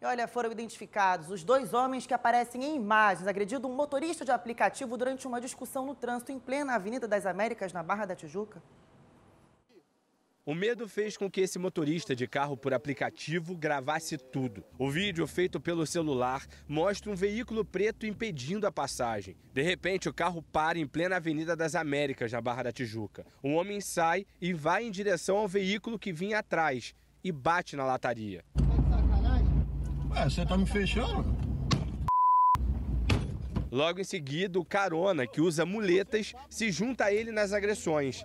E olha, foram identificados os dois homens que aparecem em imagens agredindo um motorista de aplicativo durante uma discussão no trânsito em plena Avenida das Américas, na Barra da Tijuca. O medo fez com que esse motorista de carro por aplicativo gravasse tudo. O vídeo feito pelo celular mostra um veículo preto impedindo a passagem. De repente, o carro para em plena Avenida das Américas, na Barra da Tijuca. Um homem sai e vai em direção ao veículo que vinha atrás e bate na lataria. Ah, você tá me fechando? Logo em seguida, o carona, que usa muletas, se junta a ele nas agressões.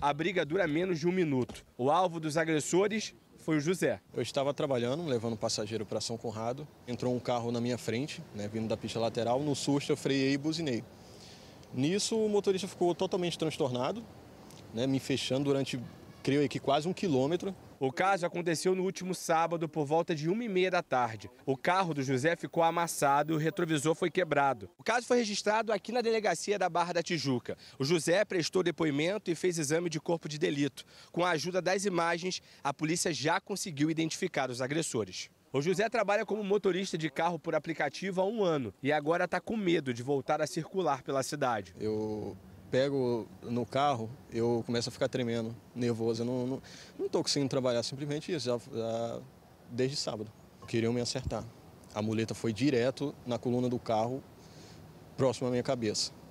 A briga dura menos de um minuto. O alvo dos agressores foi o José. Eu estava trabalhando, levando um passageiro para São Conrado. Entrou um carro na minha frente, né, vindo da pista lateral. No susto, eu freiei e buzinei. Nisso, o motorista ficou totalmente transtornado, né, me fechando durante criou aqui quase um quilômetro. O caso aconteceu no último sábado, por volta de uma e meia da tarde. O carro do José ficou amassado e o retrovisor foi quebrado. O caso foi registrado aqui na delegacia da Barra da Tijuca. O José prestou depoimento e fez exame de corpo de delito. Com a ajuda das imagens, a polícia já conseguiu identificar os agressores. O José trabalha como motorista de carro por aplicativo há um ano e agora está com medo de voltar a circular pela cidade. Eu pego no carro, eu começo a ficar tremendo, nervoso. Eu não, não, não conseguindo trabalhar, simplesmente isso, já, já, desde sábado. Queriam me acertar. A muleta foi direto na coluna do carro, próximo à minha cabeça.